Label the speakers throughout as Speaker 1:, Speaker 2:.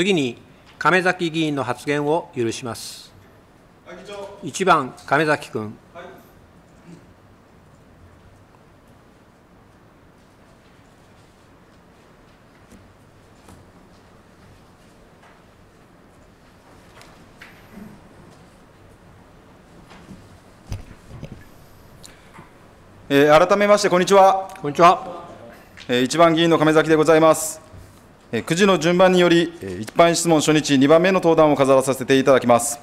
Speaker 1: 次に亀崎議員の発言を許します。一番、亀崎君。
Speaker 2: え改めまして、こんにちは。こんにちは。えー、番議員の亀崎でございます。9時の順番により、一般質問初日2番目の登壇を飾らさせていただきます。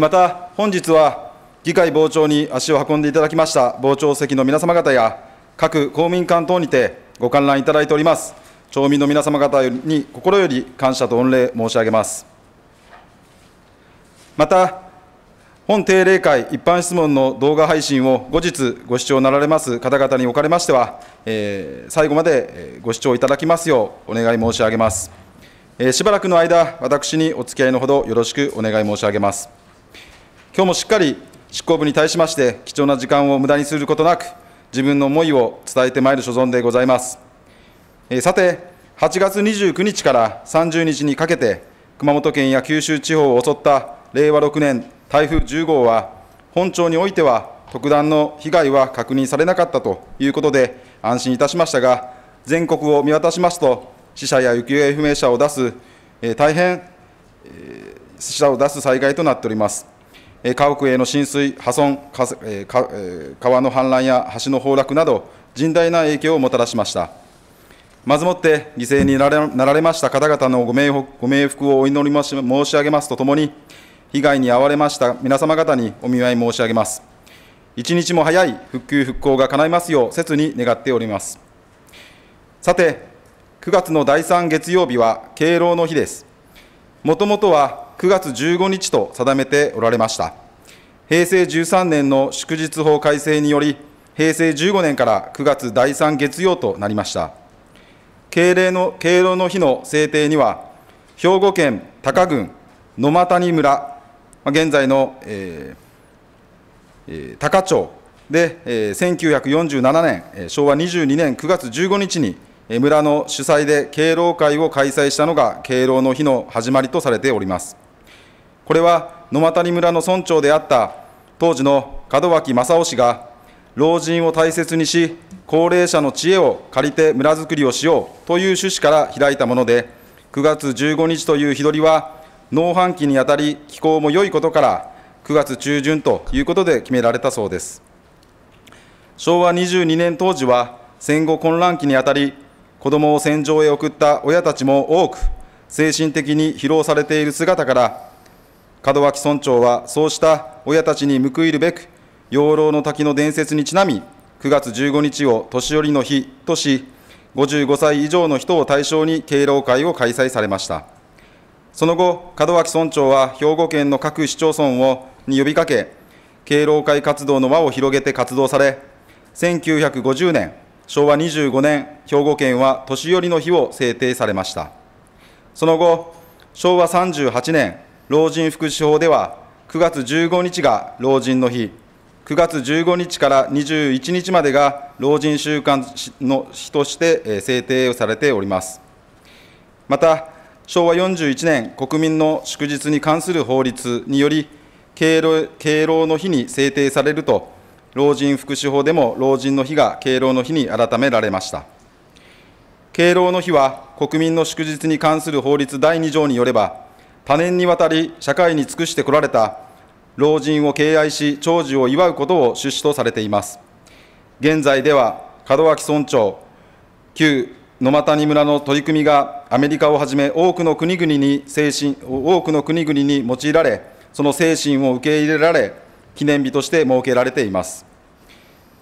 Speaker 2: また、本日は議会傍聴に足を運んでいただきました傍聴席の皆様方や、各公民館等にてご観覧いただいております、町民の皆様方に心より感謝と御礼申し上げます。また本定例会一般質問の動画配信を後日ご視聴なられます方々におかれましては、えー、最後までご視聴いただきますようお願い申し上げます。えー、しばらくの間、私にお付き合いのほどよろしくお願い申し上げます。今日もしっかり執行部に対しまして、貴重な時間を無駄にすることなく、自分の思いを伝えてまいる所存でございます。えー、さて、8月29日から30日にかけて、熊本県や九州地方を襲った令和6年台風10号は、本庁においては特段の被害は確認されなかったということで、安心いたしましたが、全国を見渡しますと、死者や行方不明者を出す、えー、大変、えー、死者を出す災害となっております。えー、家屋への浸水、破損、かえー、川の氾濫や橋の崩落など、甚大な影響をもたらしました。まずもって犠牲になられました方々のご冥福をお祈り申し上げますとともに、被害に遭われました皆様方にお見舞い申し上げます。一日も早い復旧・復興が叶いますよう、切に願っております。さて、9月の第3月曜日は敬老の日です。もともとは9月15日と定めておられました。平成13年の祝日法改正により、平成15年から9月第3月曜となりました。敬礼の敬老の日の制定には、兵庫県多郡野間谷村現在の、えー、高町で、えー、1947年、昭和22年9月15日に、村の主催で敬老会を開催したのが敬老の日の始まりとされております。これは野俣村の村長であった当時の門脇正雄氏が老人を大切にし高齢者の知恵を借りて村づくりをしようという趣旨から開いたもので9月15日という日取りは農繁期にあたり、気候も良いことから、9月中旬ということで決められたそうです。昭和22年当時は、戦後混乱期にあたり、子どもを戦場へ送った親たちも多く、精神的に疲労されている姿から、門脇村長はそうした親たちに報いるべく、養老の滝の伝説にちなみ、9月15日を年寄りの日とし、55歳以上の人を対象に敬老会を開催されました。その後、門脇村長は兵庫県の各市町村をに呼びかけ、敬老会活動の輪を広げて活動され、1950年、昭和25年、兵庫県は年寄りの日を制定されました。その後、昭和38年、老人福祉法では、9月15日が老人の日、9月15日から21日までが老人週間の日として制定をされております。また、昭和41年国民の祝日に関する法律により敬老、敬老の日に制定されると、老人福祉法でも老人の日が敬老の日に改められました。敬老の日は国民の祝日に関する法律第2条によれば、多年にわたり社会に尽くしてこられた老人を敬愛し、長寿を祝うことを趣旨とされています。現在では門脇村長、旧野谷村の取り組みがアメリカをはじめ多くの国々に精神多くの国々に用いられ、その精神を受け入れられ、記念日として設けられています。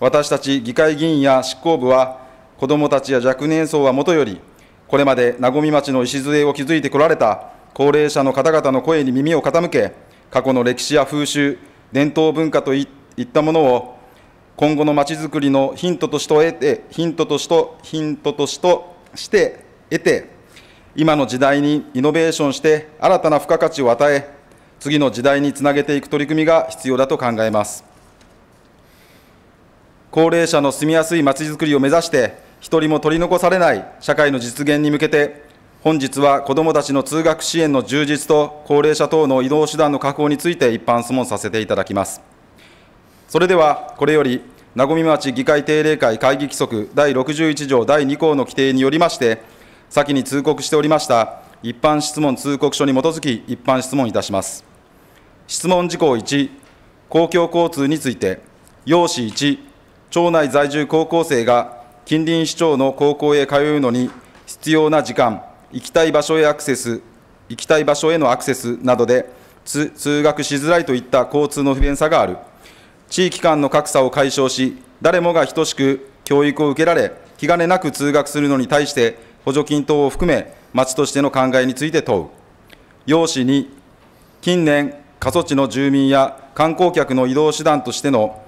Speaker 2: 私たち議会議員や執行部は、子どもたちや若年層はもとより、これまで和古町の礎を築いてこられた高齢者の方々の声に耳を傾け、過去の歴史や風習、伝統文化といったものを今後のまちづくりのヒントとして得て、ヒントとしと、ヒントとしとして得て、今の時代にイノベーションして、新たな付加価値を与え、次の時代につなげていく取り組みが必要だと考えます。高齢者の住みやすいまちづくりを目指して、一人も取り残されない社会の実現に向けて、本日は子どもたちの通学支援の充実と高齢者等の移動手段の確保について一般質問させていただきます。それではこれより和古町議会定例会会議規則第61条第2項の規定によりまして先に通告しておりました一般質問通告書に基づき一般質問いたします質問事項1公共交通について用紙1町内在住高校生が近隣市長の高校へ通うのに必要な時間行きたい場所へアクセス行きたい場所へのアクセスなどで通学しづらいといった交通の不便さがある地域間の格差を解消し、誰もが等しく教育を受けられ、気兼ねなく通学するのに対して、補助金等を含め、町としての考えについて問う。要旨に、近年、過疎地の住民や観光客の移動手段としての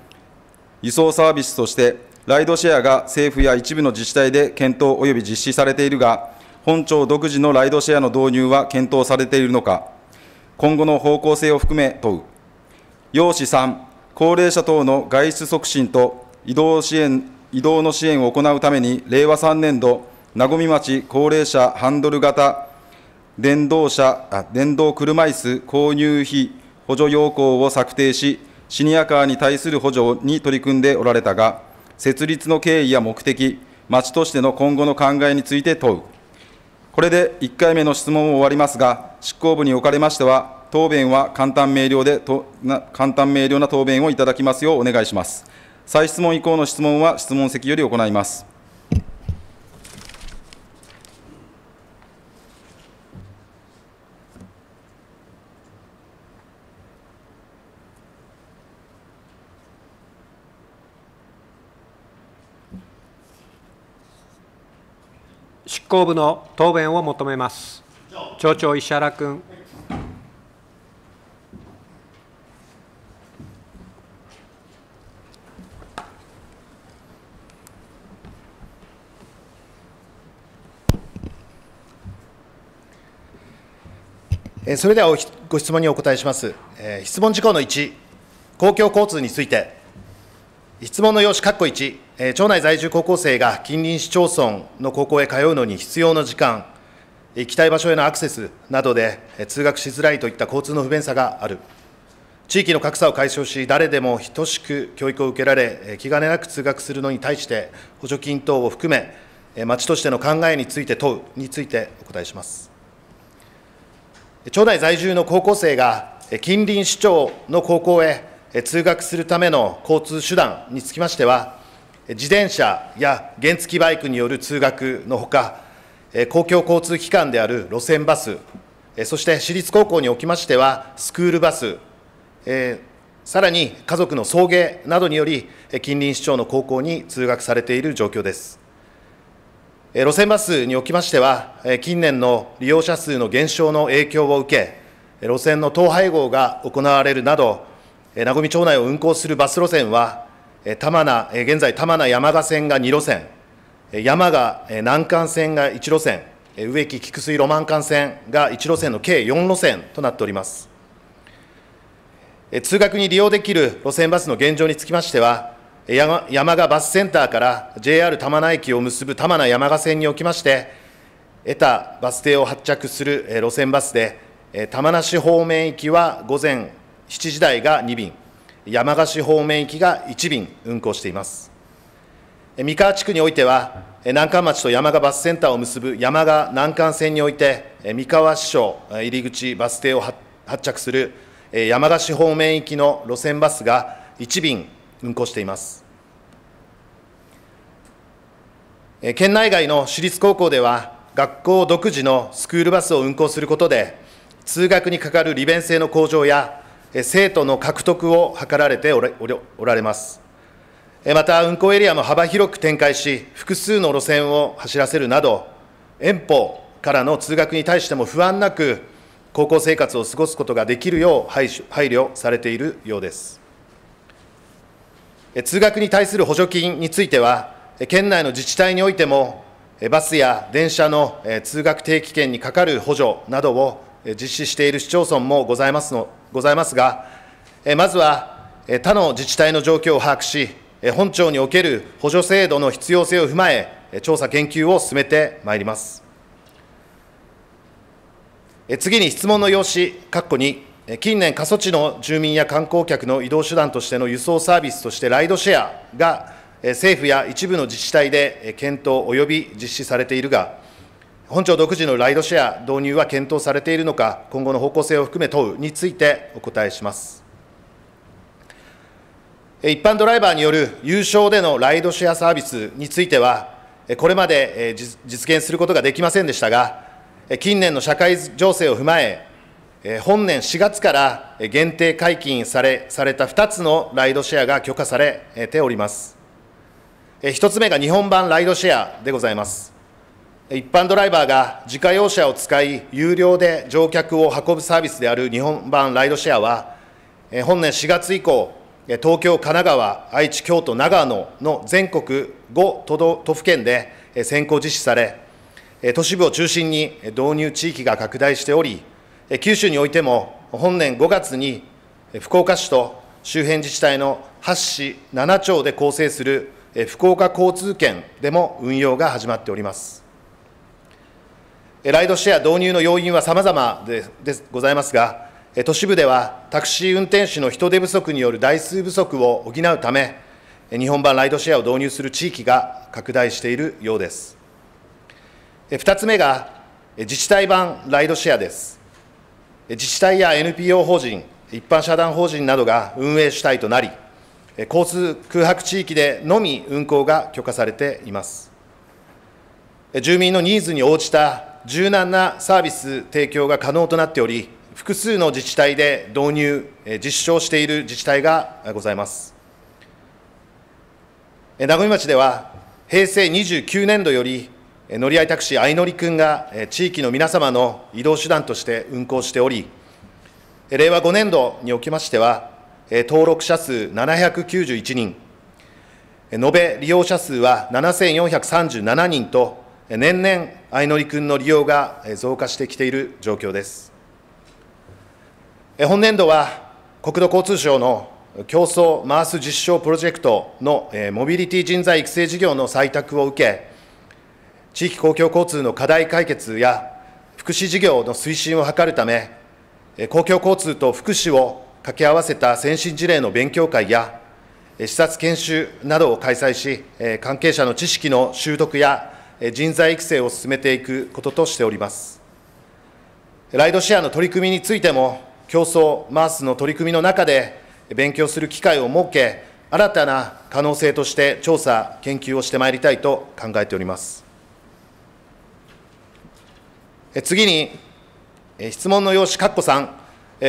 Speaker 2: 輸送サービスとして、ライドシェアが政府や一部の自治体で検討及び実施されているが、本庁独自のライドシェアの導入は検討されているのか、今後の方向性を含め問う。要旨3高齢者等の外出促進と移動支援移動の支援を行うために、令和3年度、和み町高齢者ハンドル型電動車あ電動車椅子購入費補助要項を策定し、シニアカーに対する補助に取り組んでおられたが、設立の経緯や目的、町としての今後の考えについて問う。これで1回目の質問を終わりますが、執行部におかれましては、答弁は簡単明瞭でとな、簡単明瞭な答弁をいただきますようお願いします。再質問以降の質問は質問席より行います。
Speaker 1: 執行部の答弁を求めます。町長石原君。
Speaker 3: それではご質問にお答えします。質問事項の1、公共交通について、質問の用紙括弧1、町内在住高校生が近隣市町村の高校へ通うのに必要な時間、行きたい場所へのアクセスなどで通学しづらいといった交通の不便さがある。地域の格差を解消し、誰でも等しく教育を受けられ、気兼ねなく通学するのに対して、補助金等を含め、町としての考えについて問うについてお答えします。町内在住の高校生が近隣市町の高校へ通学するための交通手段につきましては、自転車や原付バイクによる通学のほか、公共交通機関である路線バス、そして私立高校におきましては、スクールバス、えさらに家族の送迎などにより、近隣市町の高校に通学されている状況です。路線バスにおきましては、近年の利用者数の減少の影響を受け、路線の統廃合が行われるなど、名古屋町内を運行するバス路線は、玉名現在、玉名山賀線が2路線、山賀南関線が1路線、植木菊水ロマン間線が1路線の計4路線となっております。通学に利用できる路線バスの現状につきましては、山山賀バスセンターから JR 玉名駅を結ぶ玉名山賀線におきまして、得たバス停を発着する路線バスで、玉名市方面行きは午前7時台が2便、山賀市方面行きが1便運行しています。三河地区においては、南関町と山賀バスセンターを結ぶ山賀南関線において、三河支所入り口バス停を発着する山賀市方面行きの路線バスが1便運行しています。県内外の私立高校では、学校独自のスクールバスを運行することで、通学にかかる利便性の向上や、生徒の獲得を図られておられます。また、運行エリアも幅広く展開し、複数の路線を走らせるなど、遠方からの通学に対しても不安なく、高校生活を過ごすことができるよう配慮されているようです。通学に対する補助金については、県内の自治体においても、バスや電車の通学定期券にかかる補助などを実施している市町村もございますのございますが、まずは他の自治体の状況を把握し、本庁における補助制度の必要性を踏まえ、調査研究を進めてまいります。次に質問の用紙、括弧2、近年、過疎地の住民や観光客の移動手段としての輸送サービスとしてライドシェアが政府や一部の自治体で検討及び実施されているが、本庁独自のライドシェア導入は検討されているのか、今後の方向性を含め問うについてお答えします。一般ドライバーによる有償でのライドシェアサービスについては、これまで実現することができませんでしたが、近年の社会情勢を踏まえ、本年4月から限定解禁されされた2つのライドシェアが許可されております。1つ目が日本版ライドシェアでございます。一般ドライバーが自家用車を使い、有料で乗客を運ぶサービスである日本版ライドシェアは、本年4月以降、東京、神奈川、愛知、京都、長野の全国5都都府県で先行実施され、都市部を中心に導入地域が拡大しており、九州においても本年5月に福岡市と周辺自治体の8市7町で構成する福岡交通圏でも運用が始まっております。ライドシェア導入の要因は様々ででございますが、都市部ではタクシー運転手の人手不足による台数不足を補うため、日本版ライドシェアを導入する地域が拡大しているようです。2つ目が、自治体版ライドシェアです。自治体や NPO 法人、一般社団法人などが運営主体となり、交通空白地域でのみ運行が許可されています。住民のニーズに応じた柔軟なサービス提供が可能となっており、複数の自治体で導入、実証している自治体がございます。名古屋町では、平成29年度より、乗り合いタクシーあいのりくんが地域の皆様の移動手段として運行しており、令和5年度におきましては、登録者数791人、延べ利用者数は7437人と、年々、相乗り君の利用が増加してきている状況です。本年度は、国土交通省の競争回す実証プロジェクトのモビリティ人材育成事業の採択を受け、地域公共交通の課題解決や福祉事業の推進を図るため、公共交通と福祉を掛け合わせた先進事例の勉強会や、視察研修などを開催し、関係者の知識の習得や人材育成を進めていくこととしております。ライドシェアの取り組みについても、競争、マースの取り組みの中で勉強する機会を設け、新たな可能性として調査、研究をしてまいりたいと考えております。次に、質問の用紙、かっこ3。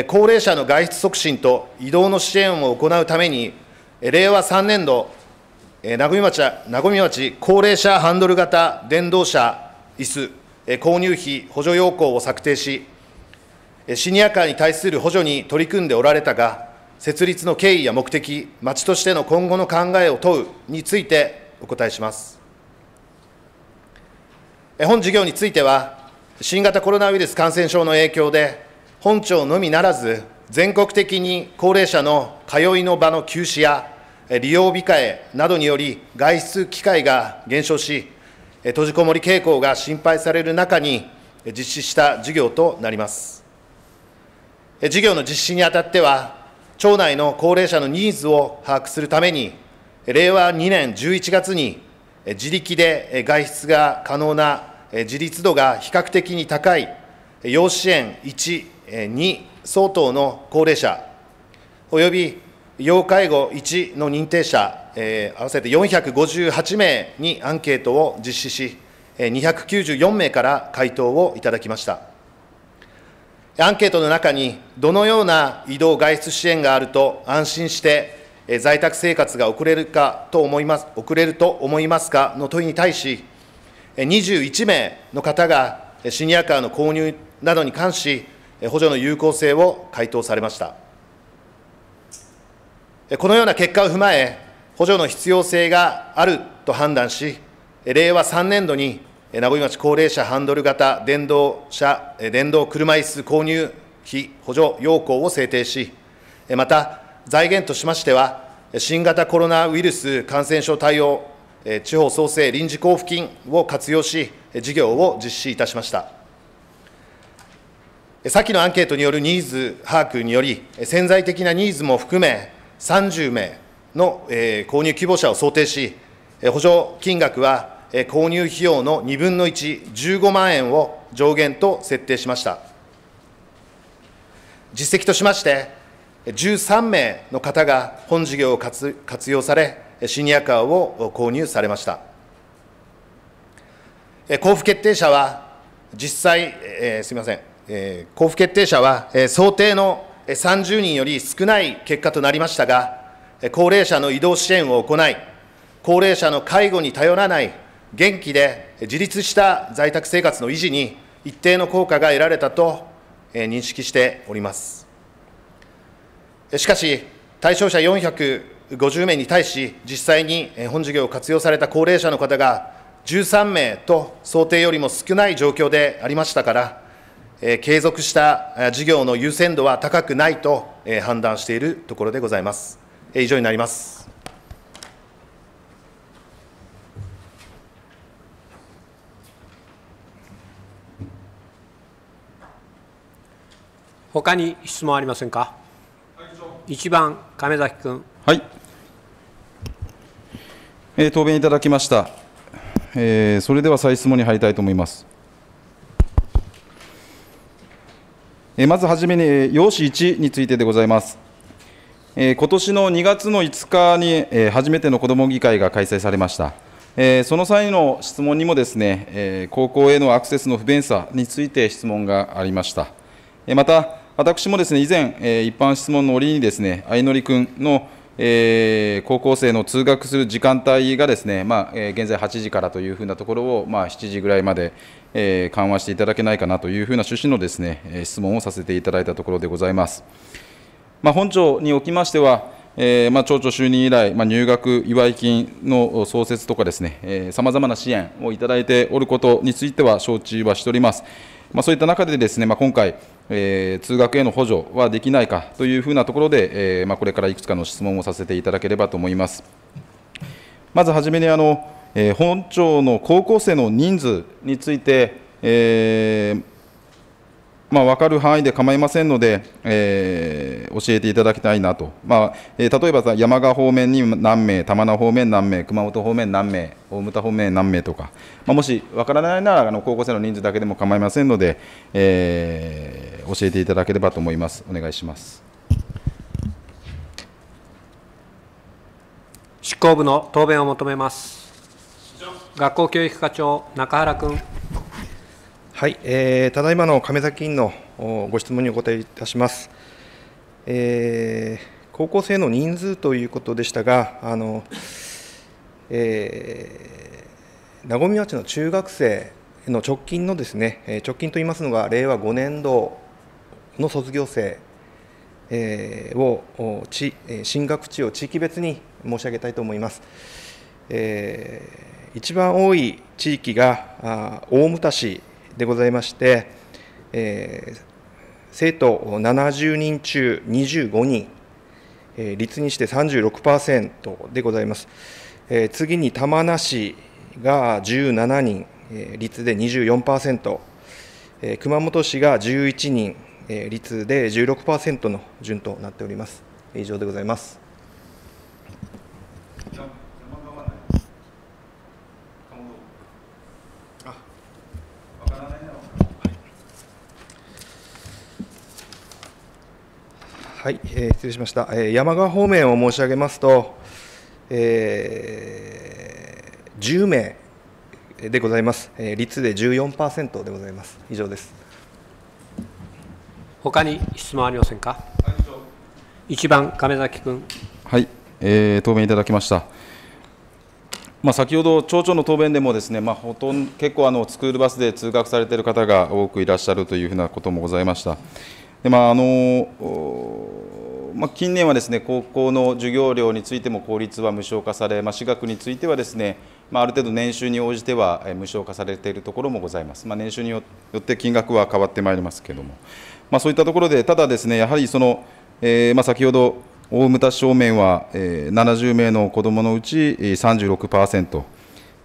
Speaker 3: 高齢者の外出促進と移動の支援を行うために、令和3年度、名古屋町名古屋町高齢者ハンドル型電動車椅子購入費補助要項を策定し、シニアカーに対する補助に取り組んでおられたが、設立の経緯や目的、町としての今後の考えを問うについてお答えします。本事業については、新型コロナウイルス感染症の影響で、本庁のみならず、全国的に高齢者の通いの場の休止や利用控えなどにより、外出機会が減少し、閉じこもり傾向が心配される中に、実施した事業となります。事業の実施にあたっては、町内の高齢者のニーズを把握するために、令和2年11月に、自力で外出が可能な自立度が比較的に高い、要支援1 2相当の高齢者、および要介護1の認定者、え合わせて458名にアンケートを実施し、294名から回答をいただきました。アンケートの中に、どのような移動外出支援があると安心して在宅生活が遅れるかと思います遅れると思いますかの問いに対し、21名の方がシニアカーの購入などに関し、補助の有効性を回答されました。このような結果を踏まえ、補助の必要性があると判断し、令和3年度に名古屋町高齢者ハンドル型電動車、電動車椅子購入費補助要項を制定し、また財源としましては、新型コロナウイルス感染症対応、地方創生臨時交付金を活用し、事業を実施いたしました。先のアンケートによるニーズ把握により、潜在的なニーズも含め、30名の購入希望者を想定し、補助金額は購入費用の2分の1、15万円を上限と設定しました。実績としまして、13名の方が本事業を活用され、シニアカーを購入されました。交付決定者は、実際、えー、すみません。え交付決定者は、え想定の30人より少ない結果となりましたが、高齢者の移動支援を行い、高齢者の介護に頼らない元気で自立した在宅生活の維持に一定の効果が得られたと認識しております。しかし、対象者450名に対し、実際に本事業を活用された高齢者の方が13名と想定よりも少ない状況でありましたから、継続した事業の優先度は高くないと判断しているところでございます。以上になります。
Speaker 1: 他に質問ありませんか。一番亀崎君。
Speaker 2: はい。えー、答弁いただきました。えー、それでは再質問に入りたいと思います。まずはじめに、用紙1についてでございます。今年の2月の5日に初めての子ども議会が開催されました。その際の質問にもですね、高校へのアクセスの不便さについて質問がありました。また、私もですね、以前、一般質問の折にですね、相乗君の高校生の通学する時間帯がですね、まあ、現在8時からというふうなところを、まあ、7時ぐらいまで、え緩和していただけないかなというふうな趣旨のですね質問をさせていただいたところでございます。まあ、本庁におきましては、えーまあ、町長就任以来、まあ、入学祝い金の創設とかですね、さまざまな支援をいただいておることについては承知はしております。まあ、そういった中でですね、まあ、今回、えー、通学への補助はできないかというふうなところで、えーまあ、これからいくつかの質問をさせていただければと思います。まずはじめにあのえー、本庁の高校生の人数について、えーまあ、分かる範囲で構いませんので、えー、教えていただきたいなと、まあえー、例えば山川方面に何名、玉名方面何名、熊本方面何名、大牟田方面何名とか、まあ、もし分からないならあの高校生の人数だけでも構いませんので、えー、教えていただければと思います。お願いします
Speaker 1: 執行部の答弁を求めます。学校教育課長、中原君。
Speaker 4: はい、えー、ただいまの亀崎委員のご質問にお答えいたします。えー、高校生の人数ということでしたが、あの、えー、名古屋町の中学生の直近のですね、直近といいますのが、令和5年度の卒業生を地進学地を地域別に申し上げたいと思います。えー一番多い地域が大牟田市でございまして、えー、生徒70人中25人、えー、率にして36%でございます。えー、次に玉名市が17人、えー、率で24%、えー、熊本市が11人、えー、率で16%の順となっております。以上でございます。はい、えー、失礼しました、えー、山川方面を申し上げますと、えー、10名でございます、えー、率で14%でございます、以上です。
Speaker 2: 他に質問ありませんか。一番亀崎君。はい、えー、答弁いただきました。まあ、先ほど町長の答弁でもですね、まあ、ほとんど結構あのスクールバスで通学されている方が多くいらっしゃるというふうなこともございました。でまああのまあ、近年はですね高校の授業料についても公立は無償化され、まあ、私学についてはですね、まあ、ある程度年収に応じては無償化されているところもございます、まあ、年収によって金額は変わってまいりますけれども、まあ、そういったところで、ただですねやはりその、えーまあ、先ほど大牟田正面は、え70名の子どものうち36%。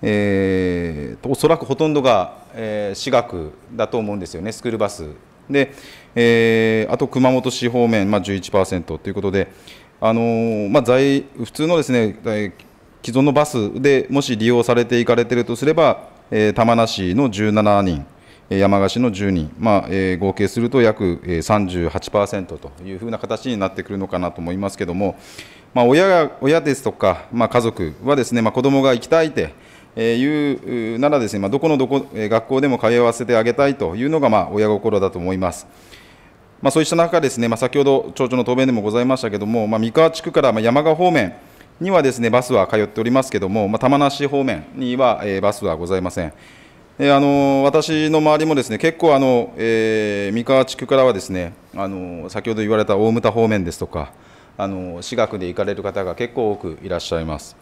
Speaker 2: えー、おそらくほとんどが、え私学だと思うんですよね、スクールバス。でえー、あと熊本市方面、まあ、11%ということで、あのー、まあ、在普通のですね、既存のバスでもし利用されていかれているとすれば、えー、玉名市の17人、山鹿市の10人、まあえー、合計すると約38%というふうな形になってくるのかなと思いますけれども、まあ、親が親ですとか、まあ、家族はですね、まあ、子どもが行きたいっていうならですね、まあ、どこのどこ学校でも通わせてあげたいというのが、まあ、親心だと思います。まあ、そうした中ですね、まあ、先ほど町長の答弁でもございましたけれども、まあ、三河地区から山鹿方面にはですねバスは通っておりますけれども、まあ、玉梨方面には、えバスはございません。えあの私の周りもですね結構あの、えー、三河地区からはですねあの先ほど言われた大牟田方面ですとかあの私学で行かれる方が結構多くいらっしゃいます。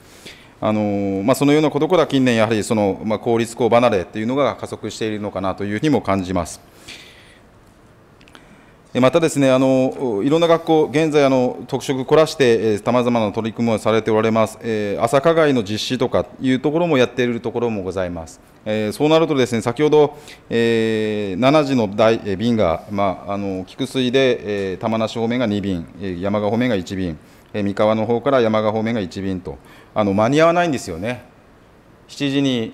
Speaker 2: あのまあ、そのようなことから近年、やはりその、まあ、公立校離れというのが加速しているのかなというふうにも感じます。またですねあの、いろんな学校、現在あの、特色凝らして、さまざまな取り組みをされておられます、えー、朝課外の実施とかいうところもやっているところもございます。えー、そうなると、ですね先ほど、えー、7時のえ便が、まあ、あの菊水で、えー、玉梨方面が2便、え山賀方面が1便、えー、三河の方から山賀方面が1便とあの、間に合わないんですよね。7時に、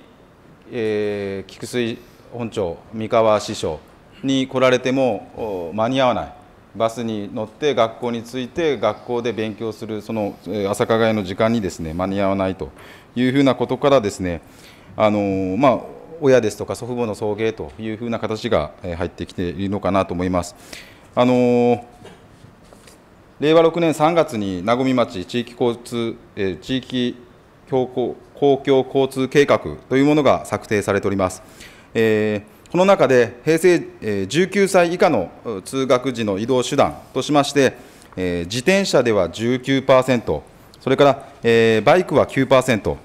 Speaker 2: えー、菊水本町三河支所に来られても間に合わないバスに乗って学校に着いて学校で勉強するその朝課外の時間にですね間に合わないというふうなことからですねあのまあ親ですとか祖父母の送迎というふうな形が入ってきているのかなと思います。あの令和6年3月に名古町地域交通、え地域公共交通計画というものが策定されております。えーこの中で、平成19歳以下の通学時の移動手段としまして、自転車では19%、それからバイクは9%、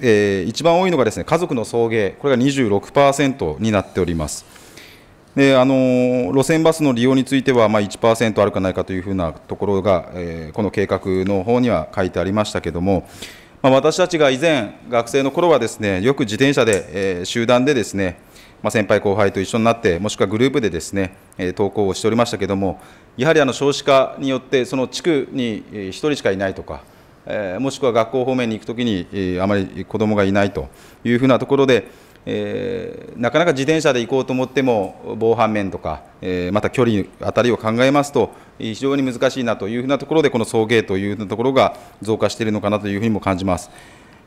Speaker 2: で一番多いのがです、ね、家族の送迎、これが26%になっております。であの路線バスの利用については、まあ、1%あるかないかというふうなところが、えこの計画の方には書いてありましたけれども、まあ、私たちが以前、学生の頃はですねよく自転車で、え集団でですねまあ、先輩後輩と一緒になって、もしくはグループでですね、えー、投稿をしておりましたけれども、やはりあの少子化によって、その地区に1人しかいないとか、えもしくは学校方面に行くときに、あまり子どもがいないというふうなところで、えー、なかなか自転車で行こうと思っても、防犯面とか、えー、また距離あたりを考えますと、非常に難しいなというふうなところで、この送迎というところが増加しているのかなというふうにも感じます。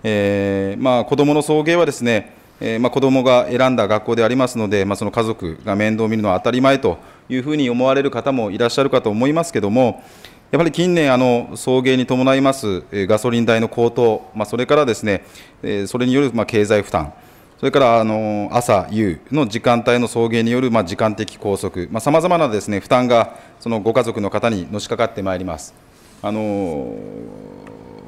Speaker 2: えーまあ、子どもの送迎はですね、えーまあ、子どもが選んだ学校でありますので、まあ、その家族が面倒を見るのは当たり前というふうに思われる方もいらっしゃるかと思いますけれども、やっぱり近年、あの送迎に伴いますガソリン代の高騰、まあ、それからですね、えー、それによるまあ経済負担、それからあの朝、夕の時間帯の送迎によるまあ時間的拘束、さまざ、まなですね負担がそのご家族の方にのしかかってまいります。あの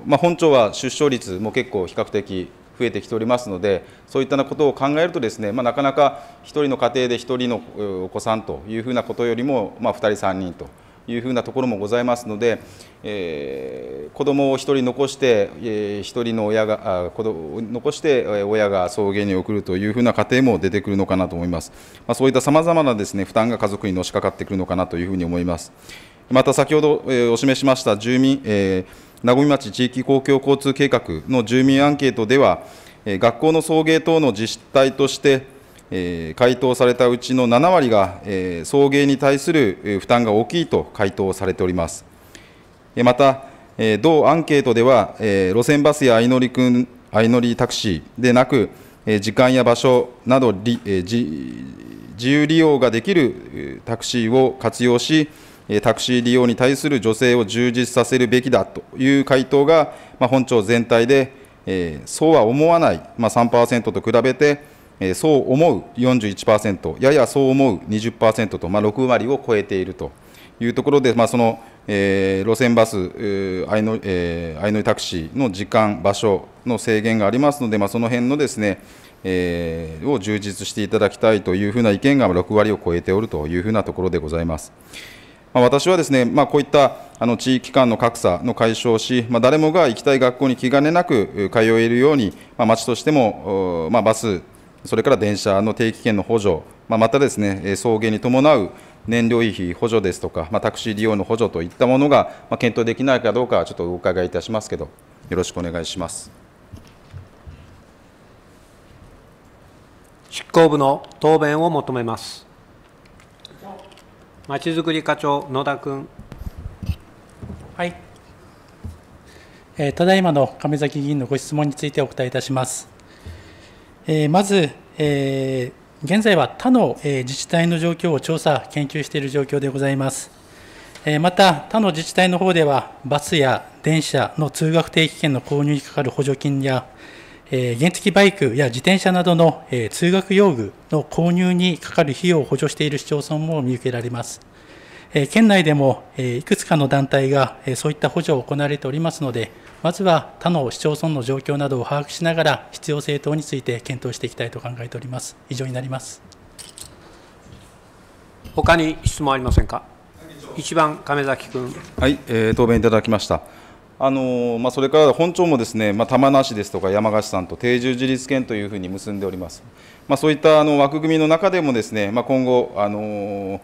Speaker 2: まあ、本庁は出生率も結構比較的増えてきておりますので、そういったことを考えるとですね、まあ、なかなか1人の家庭で1人のお子さんというふうなことよりも、まあ、2人、3人と。いうふうなところもございますので、えー、子どもを1人残して、え1人の親があ子供残して親が送迎に送るというふうな家庭も出てくるのかなと思います、まあ、そういったさまざまなです、ね、負担が家族にのしかかってくるのかなというふうに思いますまた先ほど、えお示しました住民、えー名古屋町地域公共交通計画の住民アンケートでは、学校の送迎等の自治体として、回答されたうちの7割が送迎に対する負担が大きいと回答されております。また、同アンケートでは、路線バスや相乗相乗りタクシーでなく、時間や場所など自由利用ができるタクシーを活用し、タクシー利用に対する助成を充実させるべきだという回答が、まあ、本庁全体で、えー、そうは思わない、まあ、3%と比べて、えー、そう思う41%、ややそう思う20%と、まあ、6割を超えているというところで、まあ、その、えー、路線バス、相乗、えー、りタクシーの時間、場所の制限がありますので、まあ、その辺のですね、えー、を充実していただきたいというふうな意見が6割を超えておるというふうなところでございます。まあ、私はですね、まあ、こういったあの地域間の格差の解消をし、まあ、誰もが行きたい学校に気兼ねなく通えるように、まあ、町としても、まあ、バス、それから電車の定期券の補助、まあ、またですね、送迎に伴う燃料費補助ですとか、まあ、タクシー利用の補助といったものが、まあ、検討できないかどうか、ちょっとお伺いいたしますけど、よろしくお願いします。
Speaker 1: 執行部の答弁を求めます。まちづくり課長野田君
Speaker 5: はい、えー、ただいまの亀崎議員のご質問についてお答えいたします、えー、まず、えー、現在は他の、え自治体の状況を調査研究している状況でございますえまた他の自治体の方ではバスや電車の通学定期券の購入にかかる補助金やえ原付バイクや自転車などの、え通学用具の購入にかかる費用を補助している市町村も見受けられます。え県内でも、えいくつかの団体が、えそういった補助を行われておりますので、まずは他の市町村の状況などを把握しながら、必要性等について検討していきたいと考えております。以上になります。
Speaker 1: 他に質問ありませんか。一番亀崎君。
Speaker 2: はい、え答弁いただきました。あのまあ、それから本庁もですね、まあ、玉名市ですとか山鹿市さんと定住自立圏というふうに結んでおります、まあ、そういったあの枠組みの中でもですね、まあ、今後、あの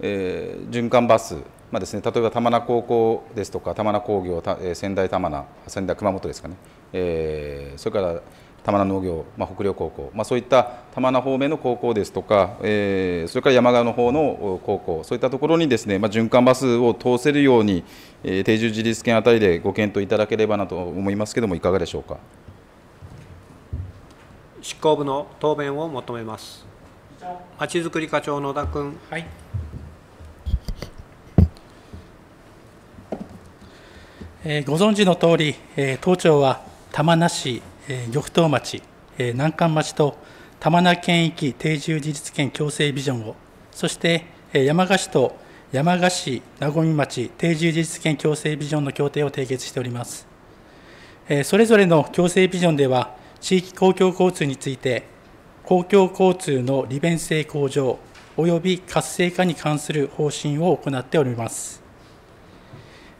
Speaker 2: えー、循環バス、まあ、ですね、例えば玉名高校ですとか玉名工業、仙台玉名仙台熊本ですかね、えー、それから玉名農業、まあ、北陵高校、まあ、そういった玉名方面の高校ですとか、えー、それから山側の方の高校、そういったところにですね、まあ、循環バスを通せるように、えー、定住自立圏あたりでご検討いただければなと思いますけれども、いかがでしょうか。
Speaker 1: 執行部の答弁を求めます。まちづくり課長野田君。はい。
Speaker 5: えご存知の通り、え当庁は玉名市玉東町、南関町と玉名県域定住自立圏共生ビジョンを、そして山鹿市と山鹿市名古町定住自立圏共生ビジョンの協定を締結しております。それぞれの共生ビジョンでは、地域公共交通について、公共交通の利便性向上及び活性化に関する方針を行っております。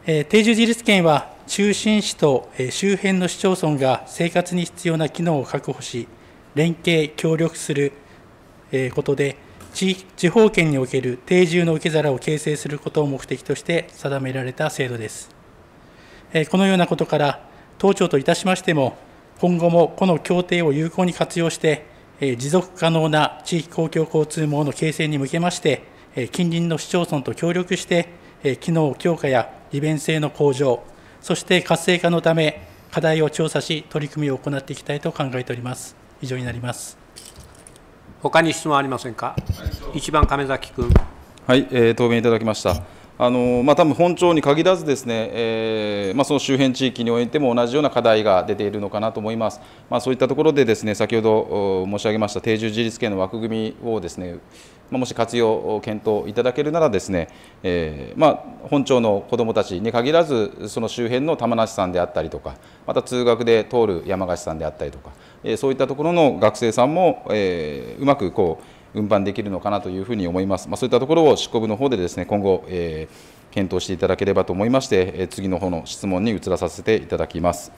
Speaker 5: 定住自立圏は中心市と周辺の市町村が生活に必要な機能を確保し、連携・協力することで、地方圏における定住の受け皿を形成することを目的として定められた制度です。このようなことから、当庁といたしましても、今後もこの協定を有効に活用して、持続可能な地域公共交通網の形成に向けまして、近隣の市町村と協力して、機能強化や利便性の向上、そして活性化のため、課題を調査し、取り組みを行っていきたいと考えております。以上になります。
Speaker 2: 他に質問ありませんか。一番亀崎君。はい、えー、答弁いただきました。あのまあ、多分本庁に限らずですね、えーまあ、その周辺地域においても同じような課題が出ているのかなと思います、まあ、そういったところでですね先ほど申し上げました定住自立圏の枠組みをですねもし活用を検討いただけるならですね、えー、まあ、本庁の子どもたちに限らずその周辺の玉梨さんであったりとかまた通学で通る山梨さんであったりとか、えー、そういったところの学生さんも、えー、うまくこう運搬できるのかなというふうに思います。まあ、そういったところを執行部の方でですね今後、え検討していただければと思いまして、え次の方の質問に移らさせていただきます。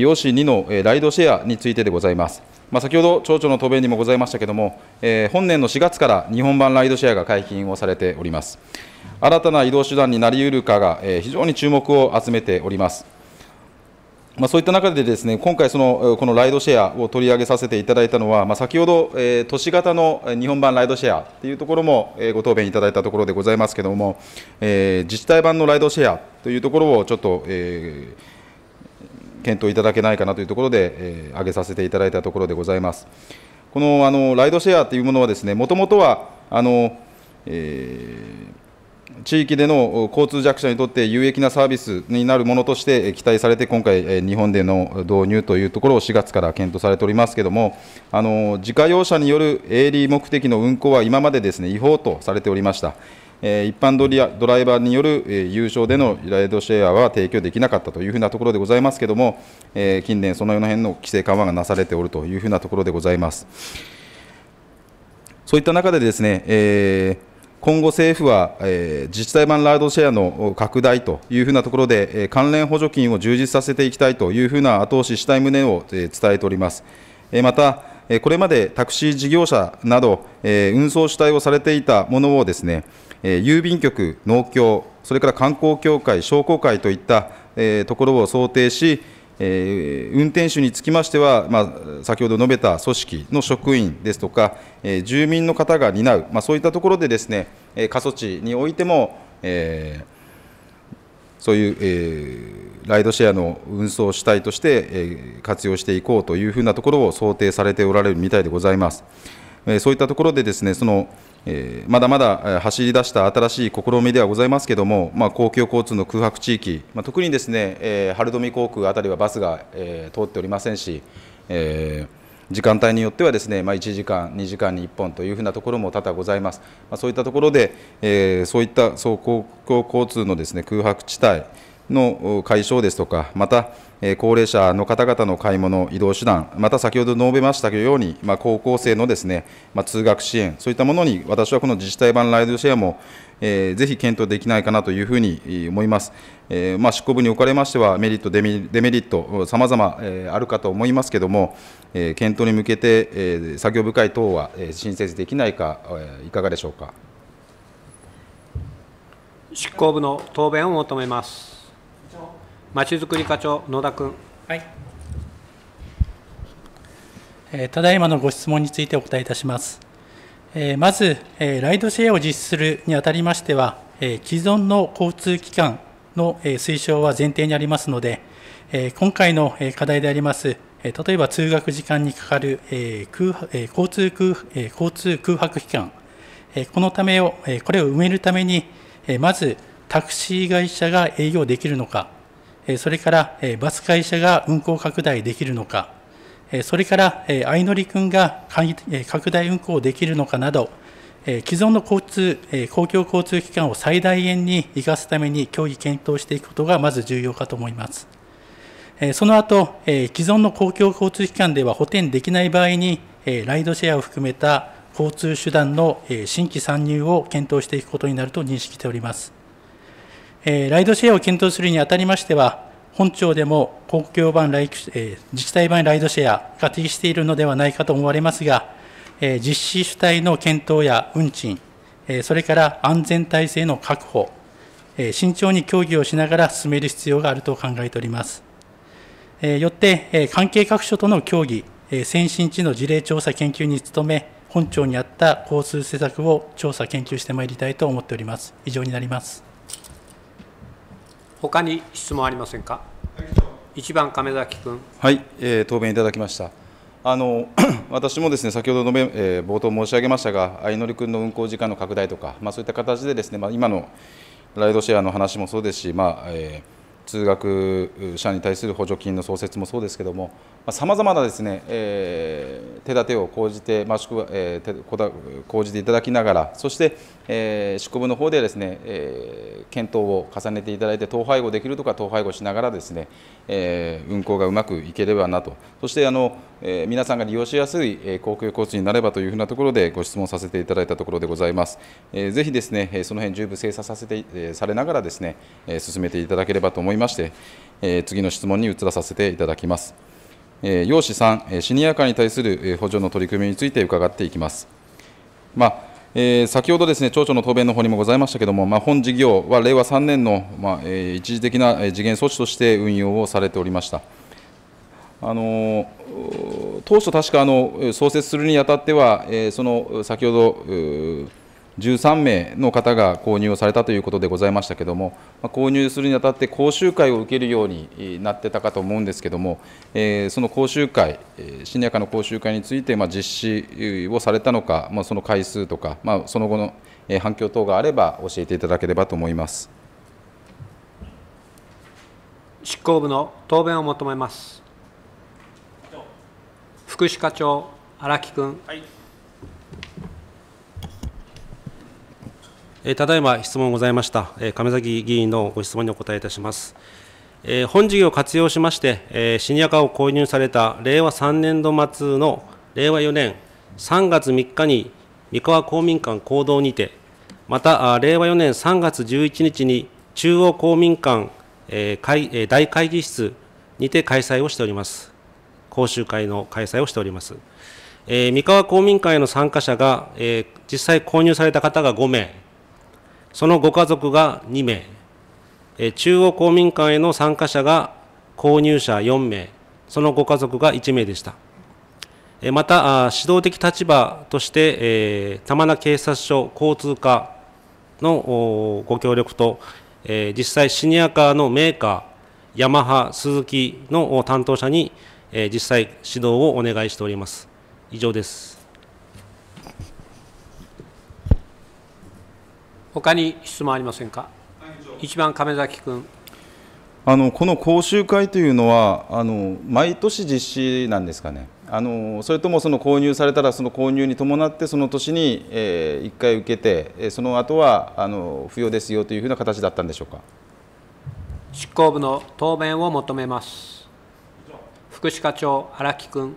Speaker 2: 用紙2のライドシェアについてでございます。まあ、先ほど町長の答弁にもございましたけれども、えー、本年の4月から日本版ライドシェアが解禁をされております。新たな移動手段になりうるかが、えー、非常に注目を集めております。まあ、そういった中で、ですね今回その、このライドシェアを取り上げさせていただいたのは、まあ、先ほど、えー、都市型の日本版ライドシェアというところも、えご答弁いただいたところでございますけれども、えー、自治体版のライドシェアというところをちょっと、えー、検討いただけないかなというところで、えー、挙げさせていただいたところでございます。このあのライドシェアというものはです、ね、もともとはあの、えー、地域での交通弱者にとって有益なサービスになるものとして期待されて、今回、日本での導入というところを4月から検討されておりますけれども、あの自家用車による営利目的の運行は今までです、ね、違法とされておりました。え一般ドリドライバーによる、え優勝でのライドシェアは提供できなかったというふうなところでございますけども、え近年、そのような辺の規制緩和がなされておるというふうなところでございます。そういった中でですね、えー今後、政府は、え自治体版ライドシェアの拡大というふうなところで、え関連補助金を充実させていきたいというふうな後押ししたい旨を、え伝えております。えまた、えこれまでタクシー事業者など、え運送主体をされていたものをですね、えー、郵便局、農協、それから観光協会、商工会といった、えー、ところを想定し、えー、運転手につきましては、まあ、先ほど述べた組織の職員ですとか、えー、住民の方が担う、まあ、そういったところでですね、えー、過疎地においても、えそういう、えライドシェアの運送主体として、え活用していこうというふうなところを想定されておられるみたいでございます。えそういったところでですねその、えー、まだまだ走り出した新しい試みではございますけれども、まあ、公共交通の空白地域、まあ、特にですね、えー、春富航空あたりはバスが、えー、通っておりませんし、えー、時間帯によってはですね、まあ、1時間、2時間に1本というふうなところも多々ございます、まあ、そういったところで、えー、そういった公共交通のですね空白地帯、の解消ですとか、また高齢者の方々の買い物、移動手段、また先ほど述べましたように、まあ、高校生のですね、まあ、通学支援、そういったものに私はこの自治体版ライドシェアも、えー、ぜひ検討できないかなというふうに思います。えー、まあ、執行部におかれましては、メリット、デデメリット、さまざまあるかと思いますけれども、えー、検討に向けて、えー、作業部会等は新設できないか、いかがでしょうか。
Speaker 1: 執行部の答弁を求めます。まちづくり課長野田君、はい
Speaker 5: えただいまのご質問についてお答えいたします、えー、まず、えー、ライドシェアを実施するにあたりましては、えー、既存の交通機関の、えー、推奨は前提にありますので、えー、今回の、えー、課題であります、えー、例えば通学時間にかかる、えー空えー、交通空、えー、交通空白期間、えー、このためを、えー、これを埋めるために、えー、まずタクシー会社が営業できるのかそれからバス会社が運行拡大できるのか、それから相乗り君が拡大運行できるのかなど、既存の交通公共交通機関を最大限に生かすために協議検討していくことがまず重要かと思います。その後、既存の公共交通機関では補填できない場合に、ライドシェアを含めた交通手段の新規参入を検討していくことになると認識しております。えライドシェアを検討するにあたりましては、本庁でも公共版ライ、えー、自治体版ライドシェアが適しているのではないかと思われますが、えー、実施主体の検討や運賃、えー、それから安全体制の確保、えー、慎重に協議をしながら進める必要があると考えております。えー、よって、えー、関係各所との協議、えー、先進地の事例調査研究に努め、本庁にあった交通施策を調査研究してまいりたいと思っております。以上になります。
Speaker 1: 他に質問ありませんか。1番亀崎君。
Speaker 2: はい、えー、答弁いただきました。あの 私もですね先ほど述べ、えー、冒頭申し上げましたが、相乗り君の運行時間の拡大とか、まあ、そういった形で、ですね、まあ、今のライドシェアの話もそうですし、まあえー、通学者に対する補助金の創設もそうですけども、さまざ、まなですね、えー、手立てを講じて、まあしくはえー、講じていただきながら、そしてえー、執行部の方でですね、えー、検討を重ねていただいて、統廃合できるとか、統廃合しながらですね、えー、運行がうまくいければなと、そしてあの、えー、皆さんが利用しやすい、え航空交通になればというふうなところでご質問させていただいたところでございます。えー、ぜひですね、その辺十分精査させて、えー、されながらですね、えー、進めていただければと思いまして、えー、次の質問に移らさせていただきます。えー、要旨3、シニアカーに対する補助の取り組みについて伺っていきます。まあえー、先ほどですね町長の答弁の方にもございましたけれども、まあ、本事業は令和3年の、まあえー、一時的な次元措置として運用をされておりました。あの当初、確かあの創設するにあたっては、えその先ほど、13名の方が購入をされたということでございましたけれども、購入するにあたって講習会を受けるようになってたかと思うんですけれども、その講習会、新夜会の講習会について実施をされたのか、その回数とか、その後の反響等があれば教えていただければと思います。執行部の答
Speaker 1: 弁を求めます。副司課長荒木君。はいただいま質問
Speaker 6: ございました、亀崎議員のご質問にお答えいたします。本事業を活用しまして、シニア化を購入された令和3年度末の令和4年3月3日に、三河公民館行動にて、また令和4年3月11日に中央公民館大会議室にて開催をしております。講習会の開催をしております。三河公民館への参加者が、実際購入された方が5名、そのご家族が2名、え中央公民館への参加者が購入者4名、そのご家族が1名でした。えまた、指導的立場として、え玉名警察署交通課のご協力と、え実際シニアカーのメーカー、ヤマハ、スズキの担当者に、え実際指導をお願いしております。以上です。
Speaker 1: 他に質問ありませんか。一番亀崎君。
Speaker 2: あのこの講習会というのはあの毎年実施なんですかね。あのそれともその購入されたらその購入に伴ってその年に、えー、1回受けてその後はあの不要ですよというふうな形だったんでしょうか
Speaker 1: 執行部の答弁を求めます福祉課長荒木君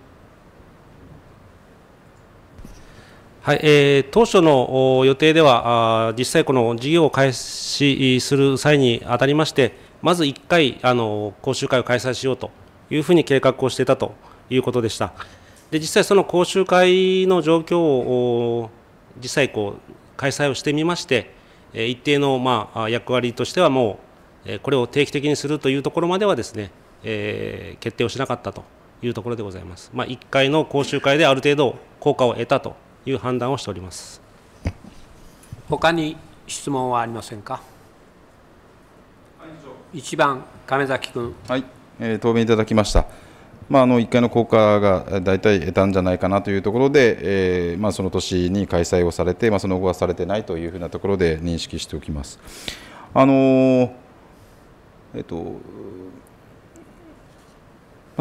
Speaker 6: はい、えー、当初の予定では実際この事業を開始する際にあたりまして、まず1回、あの講習会を開催しようというふうに計画をしていたということでした。で実際、その講習会の状況を実際こう開催をしてみまして、一定のまあ役割としてはもう、これを定期的にするというところまではですね、えー、決定をしなかったというところでございます。まあ、1回の講習会である程度効果を
Speaker 1: 得たという判断をしております他に質問はありませんか一番亀崎君、はい
Speaker 2: えー、答弁いただきました、まあ、あの一回の効果が大体得たんじゃないかなというところで、えーまあ、その年に開催をされて、まあ、その後はされてないというふうなところで認識しておきます。あのーえっと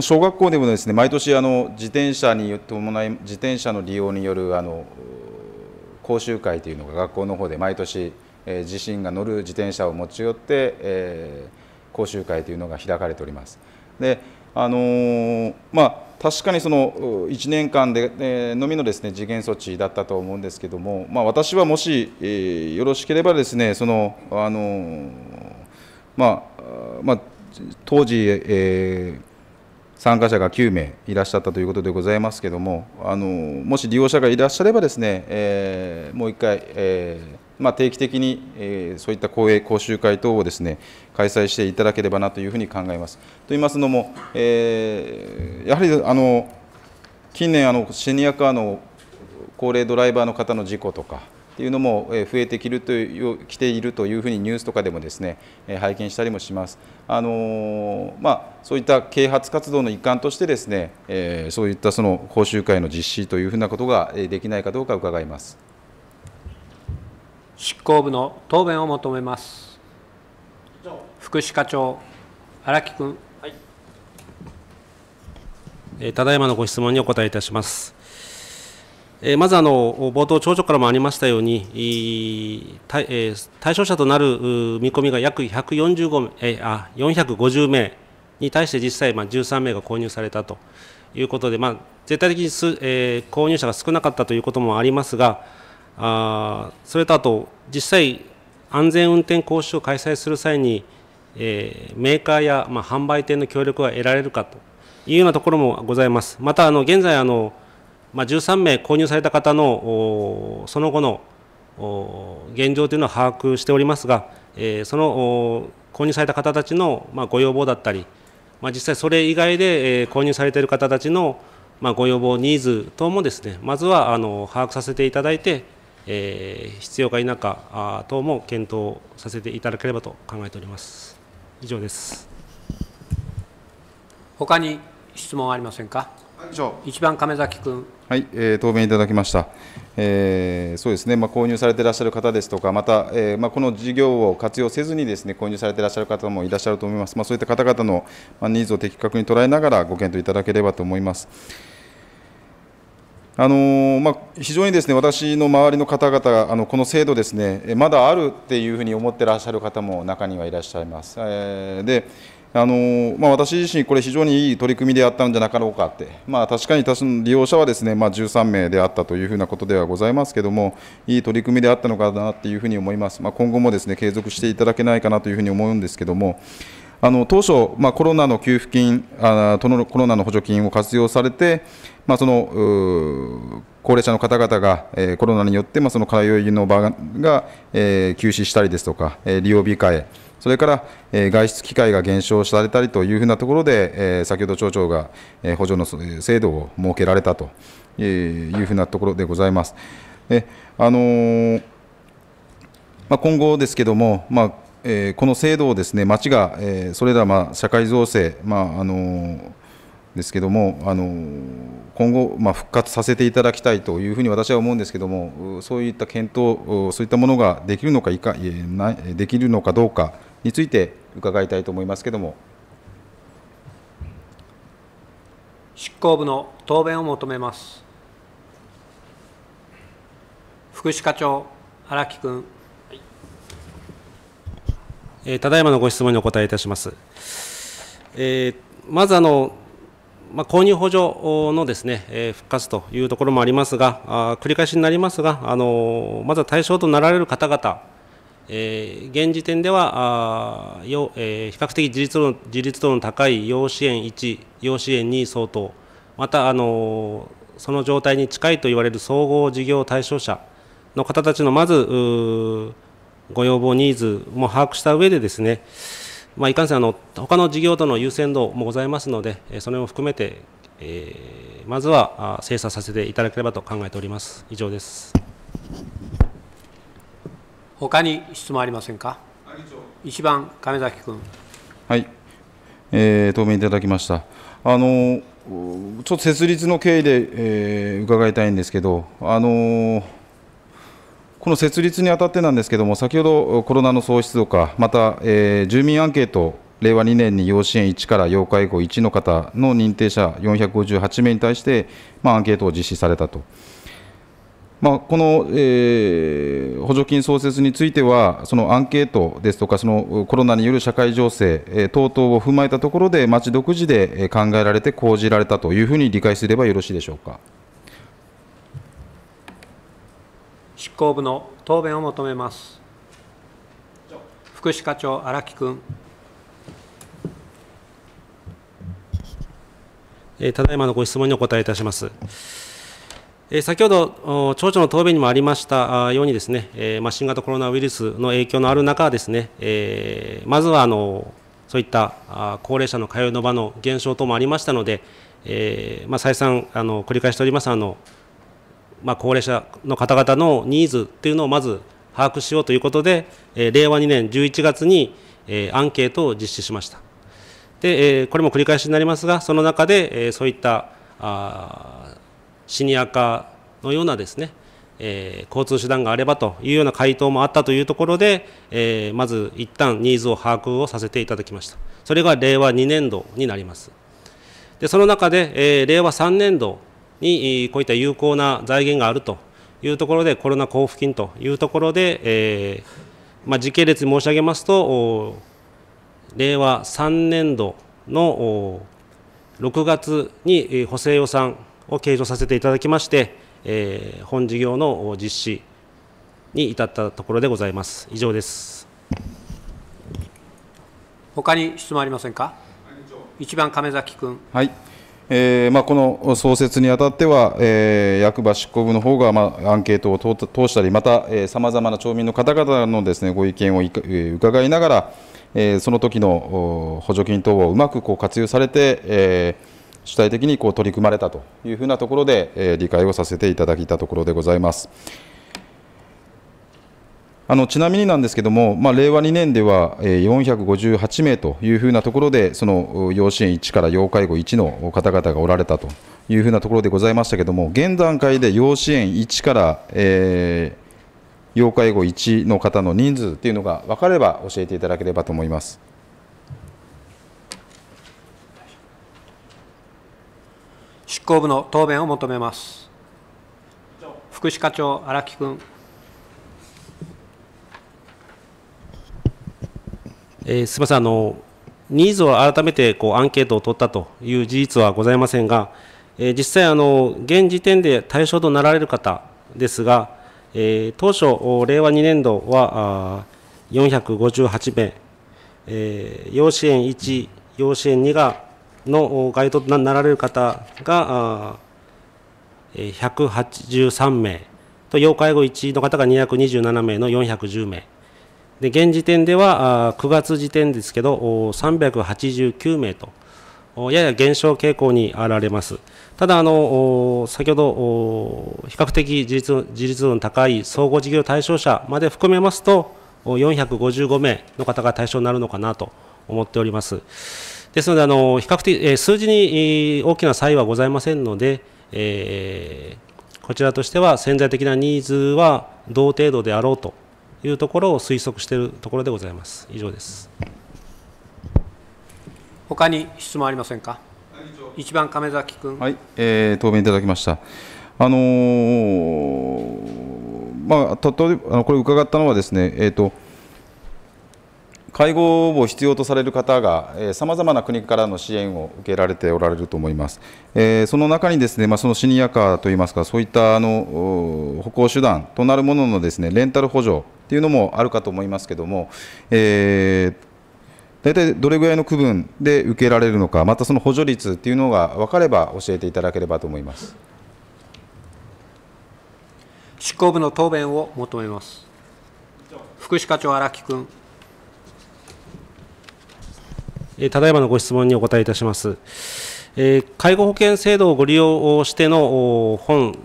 Speaker 2: 小学校でもですね毎年あの自転車に伴い自転車の利用によるあの講習会というのが学校の方で毎年、えー、自身が乗る自転車を持ち寄って、えー、講習会というのが開かれております。であのー、まあ確かにその1年間で、えー、のみのですね次元措置だったと思うんですけども、まあ、私はもし、えー、よろしければですねその、あのー、まあまあ、当時、えー参加者が9名いらっしゃったということでございますけれども、あのもし利用者がいらっしゃれば、ですね、えー、もう1回、えー、まあ、定期的に、えー、そういった講演、講習会等をですね開催していただければなというふうに考えます。と言いますのも、えやはりあの近年あの、シニアカーの高齢ドライバーの方の事故とか、っていうのも増えてきるというきているというふうにニュースとかでもですね拝見したりもします。あのまあ、そういった啓発活動の一環としてですね、えー、そういったその講習会の実施というふうなことができないかどうか伺います。執行部の答弁を求
Speaker 1: めます。福祉課長荒木君、はい、
Speaker 6: えただいまのご質問にお答えいたします。えまずあの冒頭、長女からもありましたように、対,、え対象者となる見込みが約145名、えあ450名に対して実際、まあ、13名が購入されたということで、まあ、絶対的にす、え購入者が少なかったということもありますが、あそれとあと、実際、安全運転講習を開催する際に、えメーカーや、まあ、販売店の協力が得られるかというようなところもございます。またあの現在あのまあ、13名購入された方のその後の現状というのは把握しておりますが、えー、その購入された方たちの、まあ、ご要望だったり、まあ、実際それ以外で、えー、購入されている方たちの、まあ、ご要望、ニーズ等もですねまずはあの把握させていただいて、えー、必要か否かあ等も検討
Speaker 1: させていただければと考えております。以上です他に質問ありませんか。1番亀崎君。
Speaker 2: はい、えー、答弁いただきました。えー、そうですね、まあ、購入されていらっしゃる方ですとか、また、えーまあ、この事業を活用せずにです、ね、購入されていらっしゃる方もいらっしゃると思います、まあ、そういった方々のニーズを的確に捉えながら、ご検討いただければと思います。あのまあ、非常にですね私の周りの方々、あのこの制度ですね、まだあるっていうふうに思ってらっしゃる方も中にはいらっしゃいます。えー、であのまあ、私自身、これ、非常にいい取り組みであったんじゃなかろうかって、まあ、確かに利用者はですね、まあ、13名であったというふうなことではございますけれども、いい取り組みであったのかなというふうに思います、まあ、今後もですね継続していただけないかなというふうに思うんですけれども、あの当初、まあ、コロナの給付金あとの、コロナの補助金を活用されて、まあ、その高齢者の方々が、えー、コロナによって、まあ、その通いの場が、えー、休止したりですとか、えー、利用控え、それから、え外出機会が減少されたりというふうなところで、え先ほど町長が、え補助の制度を設けられたというふうなところでございます。であのー、まあ、今後ですけども、まあえー、この制度をですね町が、えー、それらまあ社会造成、まああのー、ですけども、あの今後、まあ、復活させていただきたいというふうに私は思うんですけども、そういった検討、そういったものができるのかいかできるのかどうかについて伺いたいと思いますけれども
Speaker 1: 執行部の答弁を求めます福士課長荒木君、はい
Speaker 6: えー、ただいまのご質問にお答えいたします、
Speaker 1: えー、ま
Speaker 6: ずあのまあ、購入補助のですね、えー、復活というところもありますが、あ繰り返しになりますが、あのまずは対象となられる方々えー、現時点ではあよ、えー、比較的自立度自立度の高い要支援1要支援2相当また、あのー、その状態に近いといわれる総合事業対象者の方たちのまずご要望ニーズも把握した上でですね、まあ、いかんせんあの他の事業との優先度もございますのでそれも含めて、えー、まずは精査させていただければと考えておりま
Speaker 1: す以上です。他に質問ありませんか。一番亀崎君。
Speaker 2: はい、えー、答弁いただきました。あのちょっと設立の経緯で、えー、伺いたいんですけど、あのこの設立にあたってなんですけども、先ほどコロナの喪失とか、また、えー、住民アンケート、令和2年に要支援1から要介護1の方の認定者458名に対して、まあ、アンケートを実施されたと。まあ、この、えー、補助金創設については、そのアンケートですとか、そのコロナによる社会情勢、えー、等々を踏まえたところで、町独自で考えられて講じられたというふうに理解すればよろしいでしょうか。
Speaker 1: 執行部の答弁を求めます。福祉課長荒木君。
Speaker 6: ただいまのご質問にお答えいたします。え先ほど、町長の答弁にもありましたようにですね、えま新型コロナウイルスの影響のある中ですね、えまずはあのそういった高齢者の通いの場の減少等もありましたので、えま再三あの繰り返しておりますあの、ま高齢者の方々のニーズというのをまず把握しようということで、え令和2年11月に、えアンケートを実施しました。で、えこれも繰り返しになりますが、その中で、えそういったシニア化のようなですね、えー、交通手段があればというような回答もあったというところで、えー、まず一旦ニーズを把握をさせていただきました。それが令和2年度になります。でその中で、えー、令和3年度にこういった有効な財源があるというところで、コロナ交付金というところで、えー、まあ、時系列に申し上げますと、令和3年度の6月に補正予算を計上させていただきまして、えー、本事業の実施に至ったところでございます。以上です。
Speaker 1: 他に質問ありませんか。一番亀崎
Speaker 2: 君。はい。えーまあ、この創設にあたっては、えー、役場執行部の方がまが、あ、アンケートを通したり、またさまざまな町民の方々のです、ね、ご意見を、えー、伺いながら、えー、その時の補助金等をうまくこう活用されて、えー主体的にこう取り組まれたというふうなところで、えー、理解をさせていただいたところでございます。あのちなみになんですけども、まあ、令和2年では458名というふうなところで、その養子縁1から要介護1の方々がおられたというふうなところでございましたけれども、現段階で養子縁1から、えー、要介護1の方の人数というのが分かれば教えていただければと思います。
Speaker 1: 執行部の答弁を求めます。福祉課長、荒木君。
Speaker 6: えー、すみませんあの、ニーズを改めてこうアンケートを取ったという事実はございませんが、えー、実際あの、現時点で対象となられる方ですが、えー、当初、令和2年度はあ458名、えー、要支援1、要支援2がの該当となられる方が183名と要介護1の方が227名の410名で現時点では9月時点ですけど389名とやや減少傾向にあられますただあの先ほど比較的自立自立度の高い総合事業対象者まで含めますと455名の方が対象になるのかなと思っております。ですので、あの比較的、え数字に大きな差異はございませんので、えー、こちらとしては潜在的なニーズは同程度であろうというところを推測しているところでご
Speaker 1: ざいます。以上です。他に質問ありませんか。一番亀崎君。はい、
Speaker 2: えー、答弁いただきました。あのー、まあ、例えば、これ伺ったのはですね、えっ、ー、と。介護を必要とされる方がさまざまな国からの支援を受けられておられると思います。えー、その中にですね、まあ、そのシニアカーといいますか、そういったあの歩行手段となるもののですねレンタル補助っていうのもあるかと思いますけども、えー大体どれぐらいの区分で受けられるのか、またその補助率っていうのが分かれば教えていただければと思います。
Speaker 1: 執行部の答弁を求めます。福祉課長荒木君。
Speaker 6: えただいまのご質問にお答えいたします。え介護保険制度をご利用しての本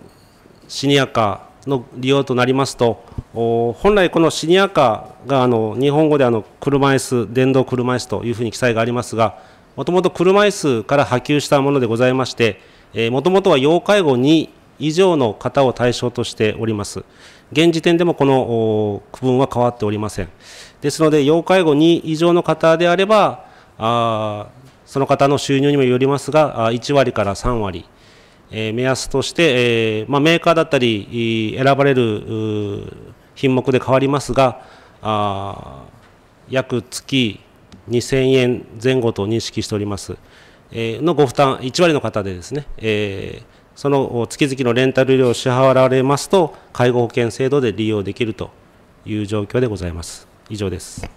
Speaker 6: シニアカーの利用となりますと、本来このシニアカーがあの日本語であの車椅子、電動車椅子というふうに記載がありますが、もともと車椅子から波及したものでございまして、もともとは要介護2以上の方を対象としております。現時点でもこの区分は変わっておりません。ですので、要介護2以上の方であれば、あその方の収入にもよりますが1割から3割、えー、目安として、えーまあ、メーカーだったり選ばれる品目で変わりますがあ約月2000円前後と認識しております、えー、のご負担1割の方でですね、えー、その月々のレンタル料を支払われますと介護保険制度で利用できるという状況でございます以上です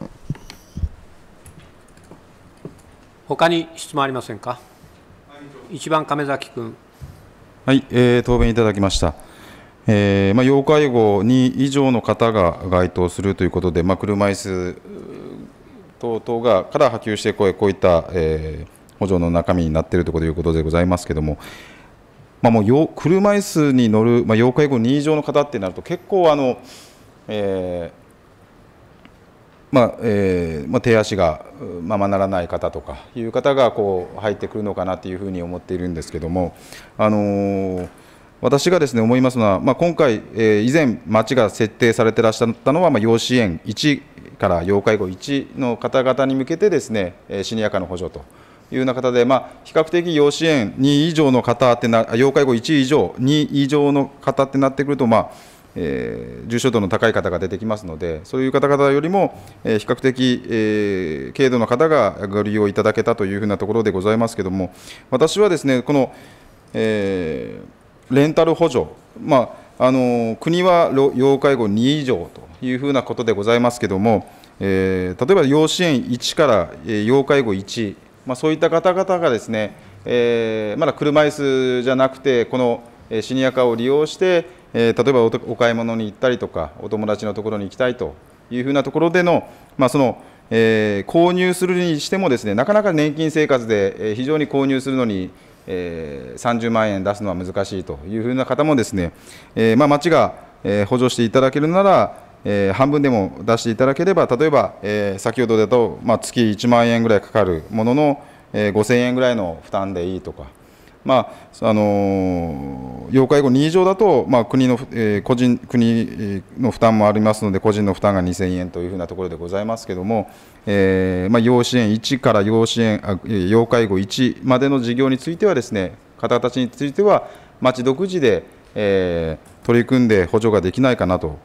Speaker 1: 他に質問ありませんか。一番亀崎君。
Speaker 2: はい、えー、答弁いただきました。えーまあ、要介護2以上の方が該当するということで、まあ、車椅子等々がから波及してこうこういった、えー、補助の中身になっているということでございますけれども、まあ、もう車椅子に乗る、まあ、要介護2以上の方ってなると結構あの、えーまあえーまあ、手足がままならない方とかいう方がこう入ってくるのかなというふうに思っているんですけども、あのー、私がですね思いますのは、まあ、今回、えー、以前、町が設定されてらっしゃったのは、まあ、養子1から要介護1の方々に向けてですねシニア化の補助と。いうような方で、まあ、比較的養子園2以上の方ってな、要介護1以上、2以上の方ってなってくると、まあ、えー、重症度の高い方が出てきますので、そういう方々よりも、えー、比較的、えー、軽度の方がご利用いただけたというふうなところでございますけれども、私はですね、この、えー、レンタル補助、まああの国は要介護2以上というふうなことでございますけれども、えー、例えば養子縁1から、え要介護1、まあ、そういった方々がですね、えー、まだ車椅子じゃなくて、このシニア化を利用して、えー、例えばお買い物に行ったりとか、お友達のところに行きたいというふうなところでの、まあ、その、えー、購入するにしてもですね、なかなか年金生活で、えー、非常に購入するのに、えー、30万円出すのは難しいというふうな方もですね、えー、まあ、町が、えー、補助していただけるなら、えー、半分でも出していただければ、例えば、えー、先ほどだと、まあ、月1万円ぐらいかかるものの、えー、5000円ぐらいの負担でいいとか。まあ、あの要介護2以上だと、まあ、国の、えー、個人国の負担もありますので、個人の負担が2000円というふうなところでございますけれども、えーまあ、1から要介護1までの事業についてはですね、方たちについては、町独自で、えー、取り組んで補助ができないかなと、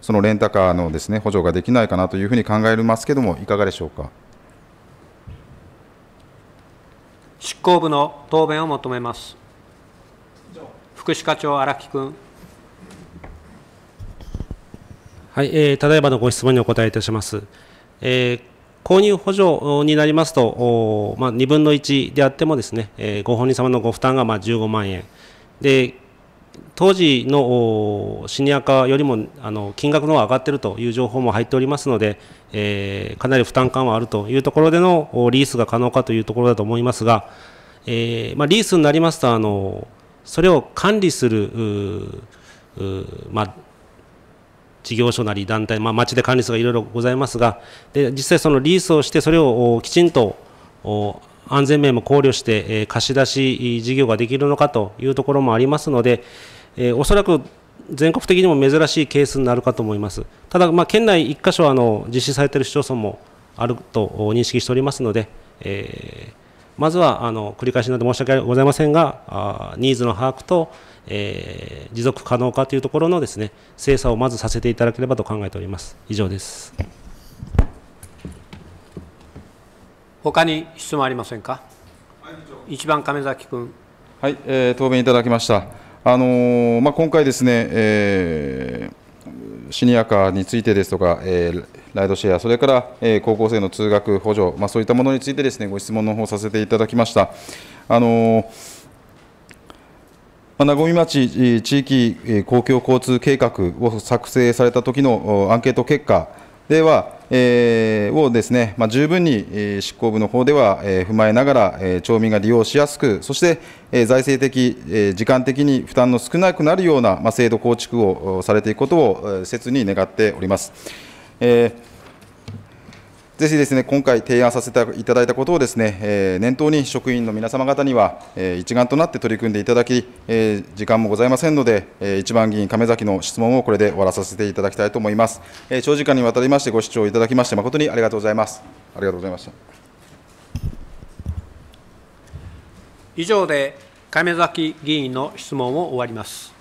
Speaker 2: そのレンタカーのですね補助ができないかなというふうに考えますけれども、いかがでしょうか。
Speaker 1: 執行部の答弁を求めます。福祉課長荒木君。
Speaker 6: はい、えー、ただいまのご質問にお答えいたします。えー購入補助になりますと、まあ、2分の1であってもですね、えー、ご本人様のご負担がまあ15万円で当時のシニア化よりもあの金額の方が上がっているという情報も入っておりますので、えー、かなり負担感はあるというところでのリースが可能かというところだと思いますが、えー、まあ、リースになりますとあのそれを管理するまあ、事業所なり団体、まあ、町で管理するがいろいろございますがで実際そのリースをしてそれをきちんと安全面も考慮して、え貸し出し事業ができるのかというところもありますので、えおそらく全国的にも珍しいケースになるかと思います。ただ、まあ、県内1か所あの実施されている市町村もあると認識しておりますので、えー、まずはあの繰り返しなど申し訳ございませんが、あニーズの把握と、えー、持続可能化というところのですね精査をまずさせていただければと考えております。以上です。
Speaker 1: 他に質問ありませんか。一番亀崎君。
Speaker 2: はい、えー、答弁いただきました。あのー、まあ、今回ですね、えー、シニアカーについてですとか、えー、ライドシェア、それから、えー、高校生の通学補助、まあ、そういったものについてですねご質問の方させていただきました。あのー名古屋町地域公共交通計画を作成された時のアンケート結果では、えー、をですね、まあ、十分に、え執行部の方では、え踏まえながら、え町民が利用しやすく、そして、え財政的、え時間的に負担の少なくなるような、ま制度構築をされていくことを、切に願っております。えーぜひですね、今回提案させていただいたことをですね、えー、念頭に職員の皆様方には、えー、一丸となって取り組んでいただき、えー、時間もございませんので、えー、一番議員亀崎の質問をこれで終わらさせていただきたいと思います。えー、長時間にわたりましてご視聴いただきまして誠にありがとうございます。ありがとうございました。
Speaker 1: 以上で亀崎議員の質問を終わります。